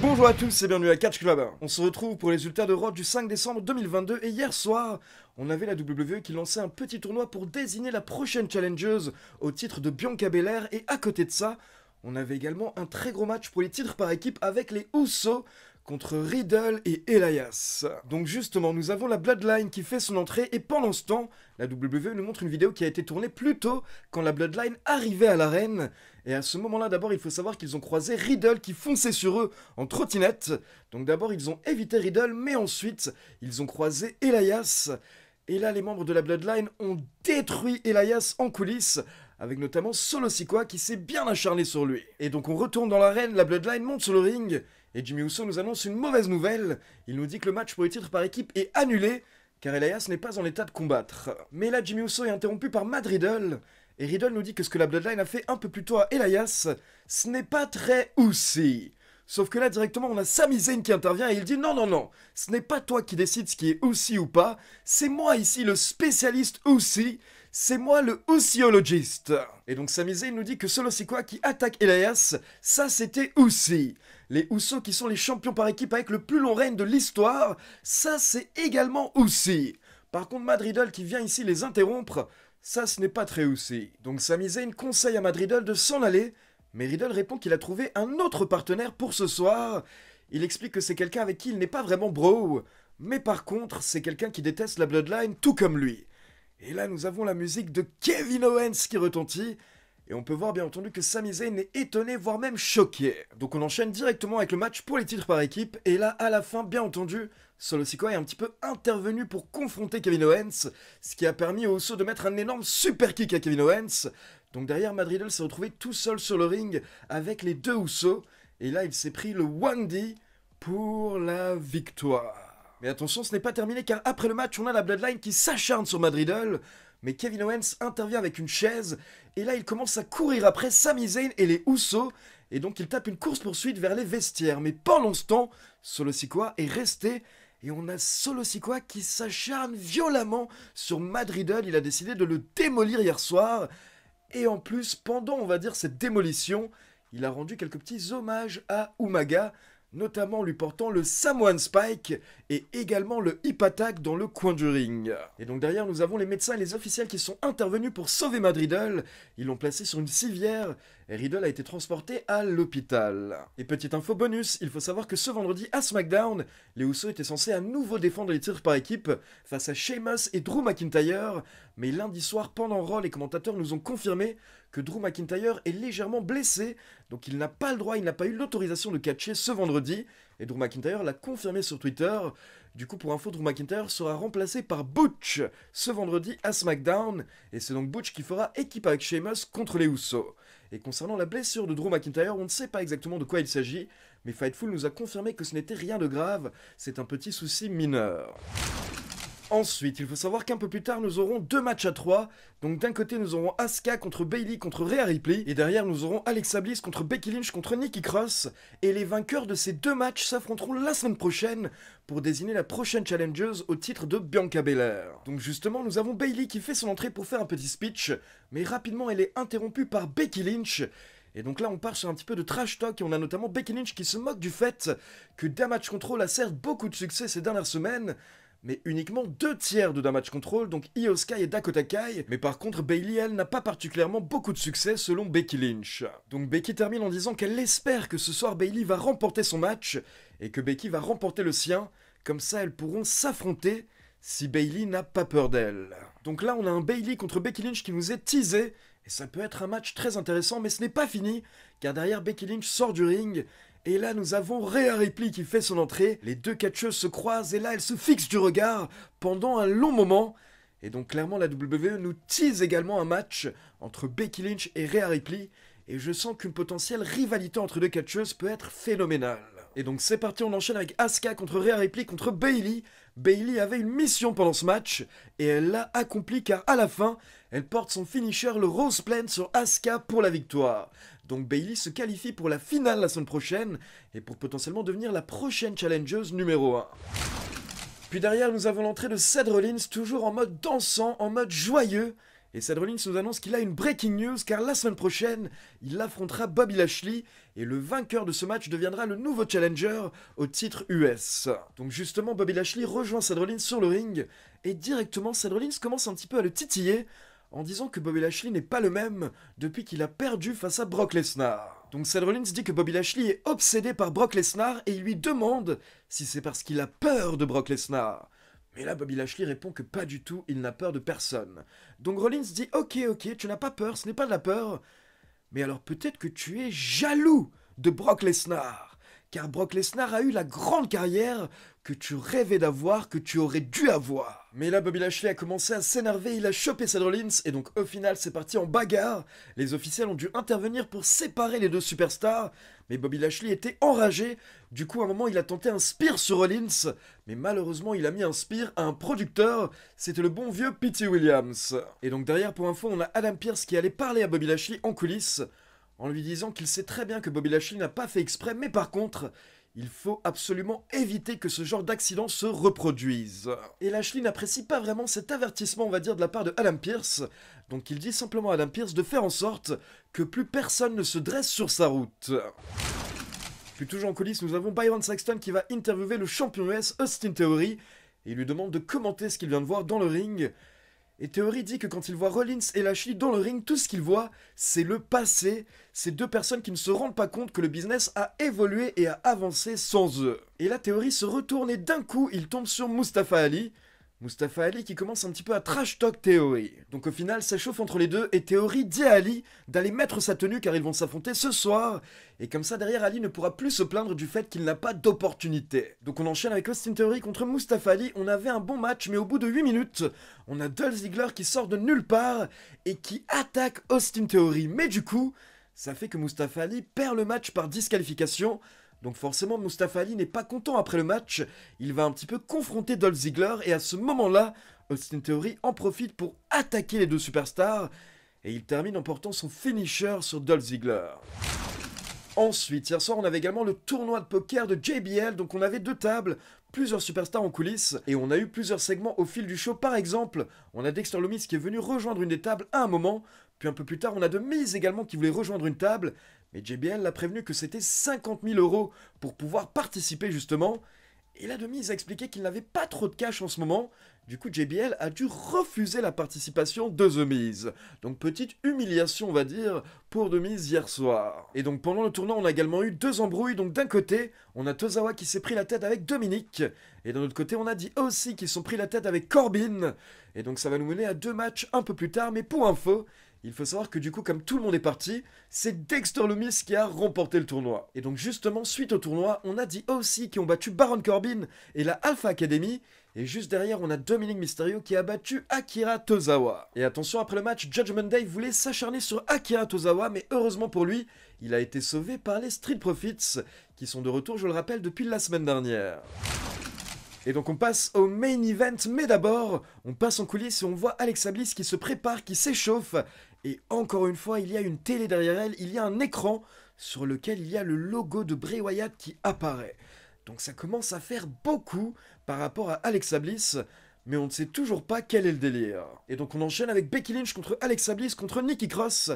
bonjour à tous et bienvenue à Catch Club. On se retrouve pour les résultats de ROD du 5 décembre 2022 et hier soir, on avait la WWE qui lançait un petit tournoi pour désigner la prochaine challengeuse au titre de Bianca Belair et à côté de ça, on avait également un très gros match pour les titres par équipe avec les Usos contre Riddle et Elias. Donc justement, nous avons la Bloodline qui fait son entrée et pendant ce temps, la WWE nous montre une vidéo qui a été tournée plus tôt quand la Bloodline arrivait à l'arène. Et à ce moment-là, d'abord, il faut savoir qu'ils ont croisé Riddle qui fonçait sur eux en trottinette. Donc d'abord, ils ont évité Riddle, mais ensuite, ils ont croisé Elias. Et là, les membres de la Bloodline ont détruit Elias en coulisses avec notamment Solo qui s'est bien acharné sur lui. Et donc on retourne dans l'arène, la Bloodline monte sur le ring, et Jimmy Uso nous annonce une mauvaise nouvelle, il nous dit que le match pour les titres par équipe est annulé, car Elias n'est pas en état de combattre. Mais là Jimmy Uso est interrompu par Mad Riddle, et Riddle nous dit que ce que la Bloodline a fait un peu plus tôt à Elias, ce n'est pas très aussi. Sauf que là, directement, on a Sami Zayn qui intervient et il dit Non, non, non, ce n'est pas toi qui décides ce qui est aussi ou pas, c'est moi ici, le spécialiste aussi, c'est moi le oussiologiste. Et donc Samizé nous dit que Solosikwa qui attaque Elias, ça c'était aussi. Les Houssos qui sont les champions par équipe avec le plus long règne de l'histoire, ça c'est également aussi. Par contre Madridol qui vient ici les interrompre, ça ce n'est pas très aussi. Donc une conseille à Madridol de s'en aller, mais Riddle répond qu'il a trouvé un autre partenaire pour ce soir. Il explique que c'est quelqu'un avec qui il n'est pas vraiment bro, mais par contre, c'est quelqu'un qui déteste la Bloodline tout comme lui. Et là, nous avons la musique de Kevin Owens qui retentit. Et on peut voir bien entendu que Sami Zayn est étonné, voire même choqué. Donc on enchaîne directement avec le match pour les titres par équipe. Et là, à la fin, bien entendu, Solo Sikoa est un petit peu intervenu pour confronter Kevin Owens, ce qui a permis au saut de mettre un énorme super kick à Kevin Owens. Donc derrière, Madrid s'est retrouvé tout seul sur le ring avec les deux Ousso. Et là, il s'est pris le 1D pour la victoire. Mais attention, ce n'est pas terminé car après le match, on a la Bloodline qui s'acharne sur Madridol. Mais Kevin Owens intervient avec une chaise et là, il commence à courir après Sami Zayn et les Usos. Et donc, il tape une course-poursuite vers les vestiaires. Mais pendant ce temps, Solo Sikoa est resté et on a Solo Sikoa qui s'acharne violemment sur Madridol. Il a décidé de le démolir hier soir. Et en plus, pendant, on va dire, cette démolition, il a rendu quelques petits hommages à Umaga notamment lui portant le Samoan Spike et également le Hip Attack dans le coin du ring. Et donc derrière, nous avons les médecins et les officiels qui sont intervenus pour sauver Madridle. Ils l'ont placé sur une civière Riddle a été transporté à l'hôpital. Et petite info bonus, il faut savoir que ce vendredi à SmackDown, les Usos étaient censés à nouveau défendre les tirs par équipe face à Sheamus et Drew McIntyre, mais lundi soir pendant Raw, les commentateurs nous ont confirmé que Drew McIntyre est légèrement blessé, donc il n'a pas le droit, il n'a pas eu l'autorisation de catcher ce vendredi, et Drew McIntyre l'a confirmé sur Twitter. Du coup, pour info, Drew McIntyre sera remplacé par Butch ce vendredi à SmackDown, et c'est donc Butch qui fera équipe avec Sheamus contre les Usos. Et concernant la blessure de Drew McIntyre, on ne sait pas exactement de quoi il s'agit, mais Fightful nous a confirmé que ce n'était rien de grave, c'est un petit souci mineur. Ensuite, il faut savoir qu'un peu plus tard, nous aurons deux matchs à trois. Donc d'un côté, nous aurons Asuka contre Bailey contre Rhea Ripley. Et derrière, nous aurons Alexa Bliss contre Becky Lynch contre Nikki Cross. Et les vainqueurs de ces deux matchs s'affronteront la semaine prochaine pour désigner la prochaine challenger au titre de Bianca Belair. Donc justement, nous avons Bailey qui fait son entrée pour faire un petit speech, mais rapidement elle est interrompue par Becky Lynch. Et donc là, on part sur un petit peu de trash talk et on a notamment Becky Lynch qui se moque du fait que Damage Control a certes beaucoup de succès ces dernières semaines, mais uniquement deux tiers de damage control, donc Io et Dakota Kai, mais par contre Bailey elle n'a pas particulièrement beaucoup de succès selon Becky Lynch. Donc Becky termine en disant qu'elle espère que ce soir Bailey va remporter son match, et que Becky va remporter le sien, comme ça elles pourront s'affronter si Bailey n'a pas peur d'elle. Donc là on a un Bailey contre Becky Lynch qui nous est teasé, et ça peut être un match très intéressant, mais ce n'est pas fini, car derrière Becky Lynch sort du ring, et là, nous avons Rhea Ripley qui fait son entrée. Les deux catcheuses se croisent et là, elles se fixent du regard pendant un long moment. Et donc, clairement, la WWE nous tease également un match entre Becky Lynch et Rhea Ripley. Et je sens qu'une potentielle rivalité entre deux catcheuses peut être phénoménale. Et donc, c'est parti, on enchaîne avec Asuka contre Rhea Ripley contre Bailey. Bailey avait une mission pendant ce match et elle l'a accomplie car à la fin, elle porte son finisher le Rose plain sur Asuka pour la victoire. Donc Bailey se qualifie pour la finale la semaine prochaine et pour potentiellement devenir la prochaine challengeuse numéro 1. Puis derrière, nous avons l'entrée de Seth Rollins, toujours en mode dansant, en mode joyeux. Et Seth Rollins nous annonce qu'il a une breaking news car la semaine prochaine, il affrontera Bobby Lashley et le vainqueur de ce match deviendra le nouveau challenger au titre US. Donc justement, Bobby Lashley rejoint Seth Rollins sur le ring et directement Seth Rollins commence un petit peu à le titiller en disant que Bobby Lashley n'est pas le même depuis qu'il a perdu face à Brock Lesnar. Donc Seth Rollins dit que Bobby Lashley est obsédé par Brock Lesnar et il lui demande si c'est parce qu'il a peur de Brock Lesnar. Mais là, Bobby Lashley répond que pas du tout, il n'a peur de personne. Donc Rollins dit Ok, ok, tu n'as pas peur, ce n'est pas de la peur. Mais alors peut-être que tu es jaloux de Brock Lesnar car Brock Lesnar a eu la grande carrière que tu rêvais d'avoir, que tu aurais dû avoir. Mais là, Bobby Lashley a commencé à s'énerver, il a chopé Seth Rollins, et donc au final, c'est parti en bagarre. Les officiels ont dû intervenir pour séparer les deux superstars, mais Bobby Lashley était enragé. Du coup, à un moment, il a tenté un spear sur Rollins, mais malheureusement, il a mis un spear à un producteur. C'était le bon vieux Pete Williams. Et donc derrière, pour info, on a Adam Pierce qui allait parler à Bobby Lashley en coulisses en lui disant qu'il sait très bien que Bobby Lashley n'a pas fait exprès, mais par contre, il faut absolument éviter que ce genre d'accident se reproduise. Et Lashley n'apprécie pas vraiment cet avertissement, on va dire, de la part de Adam Pierce, donc il dit simplement à Adam Pierce de faire en sorte que plus personne ne se dresse sur sa route. Puis toujours en coulisses, nous avons Byron Saxton qui va interviewer le champion US Austin Theory, et il lui demande de commenter ce qu'il vient de voir dans le ring, et Théorie dit que quand il voit Rollins et Lashley dans le ring, tout ce qu'il voit, c'est le passé. Ces deux personnes qui ne se rendent pas compte que le business a évolué et a avancé sans eux. Et la Théorie se retourne et d'un coup, il tombe sur Mustafa Ali, Mustafa Ali qui commence un petit peu à trash talk Théorie, Donc au final, ça chauffe entre les deux et Théorie dit à Ali d'aller mettre sa tenue car ils vont s'affronter ce soir. Et comme ça, derrière, Ali ne pourra plus se plaindre du fait qu'il n'a pas d'opportunité. Donc on enchaîne avec Austin Theory contre Mustafa Ali. On avait un bon match, mais au bout de 8 minutes, on a Dolph Ziggler qui sort de nulle part et qui attaque Austin Theory. Mais du coup, ça fait que Mustafa Ali perd le match par disqualification. Donc forcément, Mustafa Ali n'est pas content après le match. Il va un petit peu confronter Dolph Ziggler et à ce moment-là, Austin Theory en profite pour attaquer les deux superstars et il termine en portant son finisher sur Dolph Ziggler. Ensuite, hier soir, on avait également le tournoi de poker de JBL, donc on avait deux tables, plusieurs superstars en coulisses, et on a eu plusieurs segments au fil du show. Par exemple, on a Dexter Lomis qui est venu rejoindre une des tables à un moment, puis un peu plus tard, on a de Miz également qui voulait rejoindre une table, mais JBL l'a prévenu que c'était 50 000 euros pour pouvoir participer justement. Et la demise a expliqué qu'il n'avait pas trop de cash en ce moment. Du coup, JBL a dû refuser la participation de The Miz. Donc petite humiliation, on va dire, pour The Miz hier soir. Et donc pendant le tournoi, on a également eu deux embrouilles. Donc d'un côté, on a Tozawa qui s'est pris la tête avec Dominique. Et d'un autre côté, on a dit aussi qu'ils sont pris la tête avec Corbin. Et donc ça va nous mener à deux matchs un peu plus tard. Mais pour info, il faut savoir que du coup, comme tout le monde est parti, c'est Dexter Loomis qui a remporté le tournoi. Et donc justement, suite au tournoi, on a dit aussi qui ont battu Baron Corbin et la Alpha Academy, et juste derrière, on a Dominique Mysterio qui a battu Akira Tozawa. Et attention, après le match, Judgment Day voulait s'acharner sur Akira Tozawa, mais heureusement pour lui, il a été sauvé par les Street Profits, qui sont de retour, je le rappelle, depuis la semaine dernière. Et donc on passe au main event, mais d'abord, on passe en coulisses et on voit Alex Bliss qui se prépare, qui s'échauffe, et encore une fois, il y a une télé derrière elle, il y a un écran sur lequel il y a le logo de Bray Wyatt qui apparaît. Donc ça commence à faire beaucoup par rapport à Alexa Bliss, mais on ne sait toujours pas quel est le délire. Et donc on enchaîne avec Becky Lynch contre Alexa Bliss contre Nikki Cross.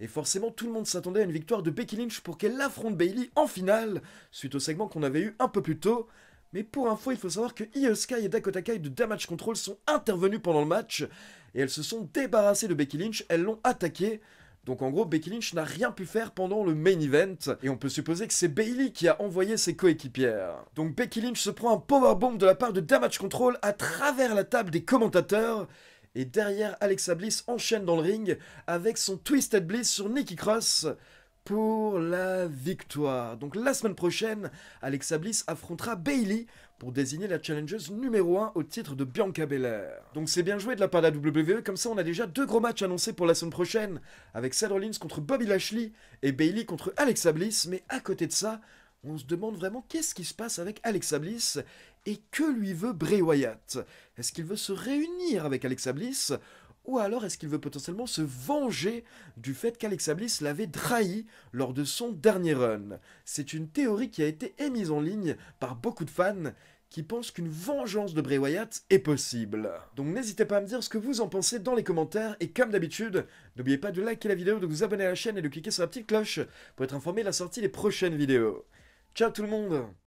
Et forcément, tout le monde s'attendait à une victoire de Becky Lynch pour qu'elle affronte Bailey en finale, suite au segment qu'on avait eu un peu plus tôt. Mais pour info, il faut savoir que Io et Dakota Kai de Damage Control sont intervenus pendant le match, et elles se sont débarrassées de Becky Lynch, elles l'ont attaqué. Donc en gros, Becky Lynch n'a rien pu faire pendant le main event, et on peut supposer que c'est Bailey qui a envoyé ses coéquipières. Donc Becky Lynch se prend un powerbomb de la part de Damage Control à travers la table des commentateurs, et derrière Alexa Bliss enchaîne dans le ring avec son Twisted Bliss sur Nikki Cross pour la victoire. Donc la semaine prochaine, Alexa Bliss affrontera Bailey pour désigner la challengeuse numéro 1 au titre de Bianca Belair. Donc c'est bien joué de la part de la WWE, comme ça on a déjà deux gros matchs annoncés pour la semaine prochaine, avec Seth Rollins contre Bobby Lashley et Bailey contre Alexa Bliss, mais à côté de ça, on se demande vraiment qu'est-ce qui se passe avec Alexa Bliss et que lui veut Bray Wyatt Est-ce qu'il veut se réunir avec Alexa Bliss ou alors est-ce qu'il veut potentiellement se venger du fait qu'Alexa Bliss l'avait trahi lors de son dernier run C'est une théorie qui a été émise en ligne par beaucoup de fans qui pensent qu'une vengeance de Bray Wyatt est possible. Donc n'hésitez pas à me dire ce que vous en pensez dans les commentaires, et comme d'habitude, n'oubliez pas de liker la vidéo, de vous abonner à la chaîne et de cliquer sur la petite cloche pour être informé de la sortie des prochaines vidéos. Ciao tout le monde